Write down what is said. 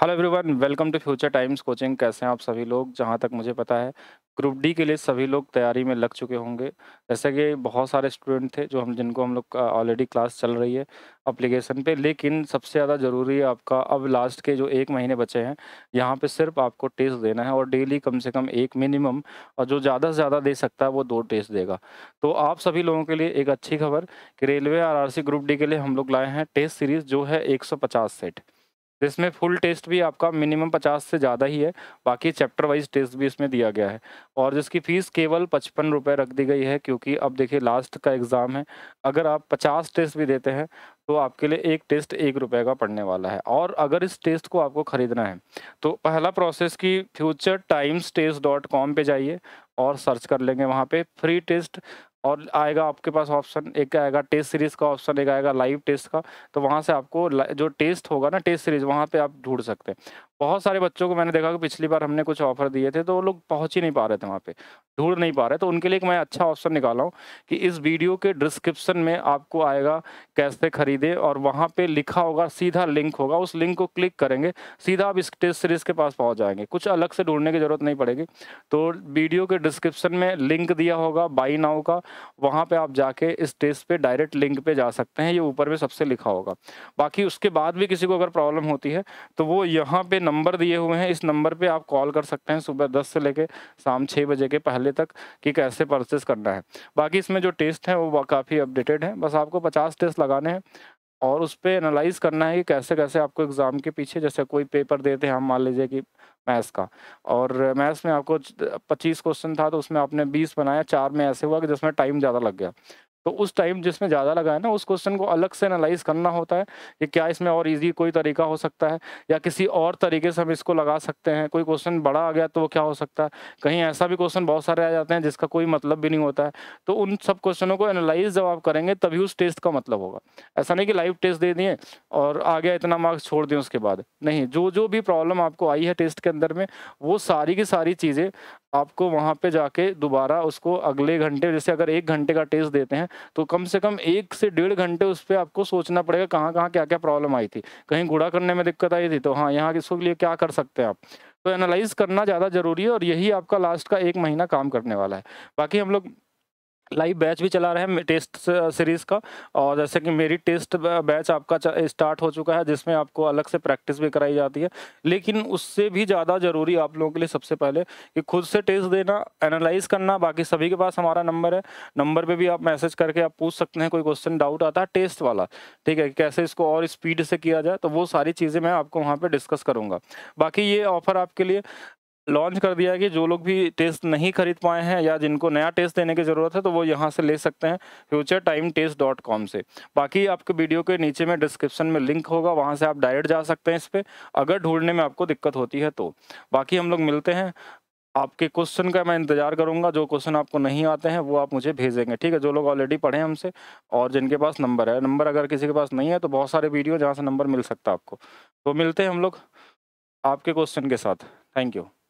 hello everyone welcome to Future Times coaching कैसे हैं आप सभी लोग जहां तक मुझे पता है ग्रुप डी के लिए सभी लोग तैयारी में लग चुके होंगे जैसे कि बहुत सारे स्टूडेंट थे जो हम जिनको हम लोग ऑलरेडी क्लास चल रही है अप्लीकेशन पे लेकिन सबसे ज़्यादा ज़रूरी है आपका अब लास्ट के जो एक महीने बचे हैं यहाँ पे सिर्फ आपको टेस्ट देना है और डेली कम से कम एक मिनिमम और जो ज़्यादा से ज़्यादा दे सकता है वो दो टेस्ट देगा तो आप सभी लोगों के लिए एक अच्छी खबर कि रेलवे आर ग्रुप डी के लिए हम लोग लाए हैं टेस्ट सीरीज़ जो है एक सेट जिसमें फुल टेस्ट भी आपका मिनिमम पचास से ज़्यादा ही है बाकी चैप्टर वाइज टेस्ट भी इसमें दिया गया है और जिसकी फ़ीस केवल पचपन रुपये रख दी गई है क्योंकि अब देखिए लास्ट का एग्ज़ाम है अगर आप पचास टेस्ट भी देते हैं तो आपके लिए एक टेस्ट एक रुपये का पड़ने वाला है और अगर इस टेस्ट को आपको ख़रीदना है तो पहला प्रोसेस की Future Times test dot com पर जाइए और सर्च कर लेंगे वहाँ पे फ्री टेस्ट और आएगा आपके पास ऑप्शन एक आएगा टेस्ट सीरीज का ऑप्शन एक आएगा लाइव टेस्ट का तो वहाँ से आपको जो टेस्ट होगा ना टेस्ट सीरीज वहाँ पे आप ढूंढ सकते हैं बहुत सारे बच्चों को मैंने देखा कि पिछली बार हमने कुछ ऑफर दिए थे तो वो लोग पहुँच ही नहीं पा रहे थे वहाँ पे ढूंढ नहीं पा रहे तो उनके लिए एक मैं अच्छा ऑप्शन निकाला हूँ कि इस वीडियो के डिस्क्रिप्शन में आपको आएगा कैसे खरीदे और वहाँ पर लिखा होगा सीधा लिंक होगा उस लिंक को क्लिक करेंगे सीधा आप इस टेस्ट सीरीज के पास पहुँच जाएंगे कुछ अलग से ढूंढने की जरूरत नहीं पड़ेगी तो वीडियो के डिस्क्रिप्शन में लिंक दिया होगा बाई नाउ का वहाँ पे आप जाके इस टेस्ट पे डायरेक्ट लिंक पे जा सकते हैं ये ऊपर में सबसे लिखा होगा बाकी उसके बाद भी किसी को अगर प्रॉब्लम होती है तो वो यहाँ पे नंबर दिए हुए हैं इस नंबर पे आप कॉल कर सकते हैं सुबह दस से लेके शाम छः बजे के पहले तक कि कैसे परचेस करना है बाकी इसमें जो टेस्ट हैं वो काफ़ी अपडेटेड हैं बस आपको पचास टेस्ट लगाने हैं और उस पर एनालाइज करना है कि कैसे कैसे आपको एग्ज़ाम के पीछे जैसे कोई पेपर देते हैं हम मान लीजिए कि मैथ्स का और मैथ्स में आपको पच्चीस क्वेश्चन था तो उसमें आपने बीस बनाया चार में ऐसे हुआ कि जिसमें टाइम ज़्यादा लग गया तो उस टाइम जिसमें ज़्यादा लगा है ना उस क्वेश्चन को अलग से एनालाइज करना होता है कि क्या इसमें और इजी कोई तरीका हो सकता है या किसी और तरीके से हम इसको लगा सकते हैं कोई क्वेश्चन बड़ा आ गया तो वो क्या हो सकता है कहीं ऐसा भी क्वेश्चन बहुत सारे आ जाते हैं जिसका कोई मतलब भी नहीं होता है तो उन सब क्वेश्चनों को एनालाइज जब आप करेंगे तभी उस टेस्ट का मतलब होगा ऐसा नहीं कि लाइव टेस्ट दे दिए और आ गया इतना मार्क्स छोड़ दें उसके बाद नहीं जो जो भी प्रॉब्लम आपको आई है टेस्ट के अंदर में वो सारी की सारी चीज़ें आपको वहाँ पे जाके दोबारा उसको अगले घंटे जैसे अगर एक घंटे का टेस्ट देते हैं तो कम से कम एक से डेढ़ घंटे उस पर आपको सोचना पड़ेगा कहाँ कहाँ क्या क्या प्रॉब्लम आई थी कहीं घुड़ा करने में दिक्कत आई थी तो हाँ यहाँ इसके लिए क्या कर सकते हैं आप तो एनालाइज करना ज़्यादा ज़रूरी है और यही आपका लास्ट का एक महीना काम करने वाला है बाकी हम लोग लाइव बैच भी चला रहे हैं टेस्ट सीरीज़ का और जैसे कि मेरी टेस्ट बैच आपका स्टार्ट हो चुका है जिसमें आपको अलग से प्रैक्टिस भी कराई जाती है लेकिन उससे भी ज़्यादा ज़रूरी आप लोगों के लिए सबसे पहले कि खुद से टेस्ट देना एनालाइज करना बाकी सभी के पास हमारा नंबर है नंबर पर भी आप मैसेज करके आप पूछ सकते हैं कोई क्वेश्चन डाउट आता है टेस्ट वाला ठीक है कैसे इसको और स्पीड से किया जाए तो वो सारी चीज़ें मैं आपको वहाँ पर डिस्कस करूँगा बाकी ये ऑफर आपके लिए लॉन्च कर दिया कि जो लोग भी टेस्ट नहीं खरीद पाए हैं या जिनको नया टेस्ट देने की ज़रूरत है तो वो यहाँ से ले सकते हैं Future Time test dot com से बाकी आपके वीडियो के नीचे में डिस्क्रिप्शन में लिंक होगा वहाँ से आप डायरेक्ट जा सकते हैं इस पर अगर ढूंढने में आपको दिक्कत होती है तो बाकी हम लोग मिलते हैं आपके क्वेश्चन का मैं इंतजार करूँगा जो क्वेश्चन आपको नहीं आते हैं वो आप मुझे भेजेंगे ठीक है जो लोग ऑलरेडी पढ़े हैं हमसे और जिनके पास नंबर है नंबर अगर किसी के पास नहीं है तो बहुत सारे वीडियो जहाँ से नंबर मिल सकता है आपको तो मिलते हैं हम लोग आपके क्वेश्चन के साथ थैंक यू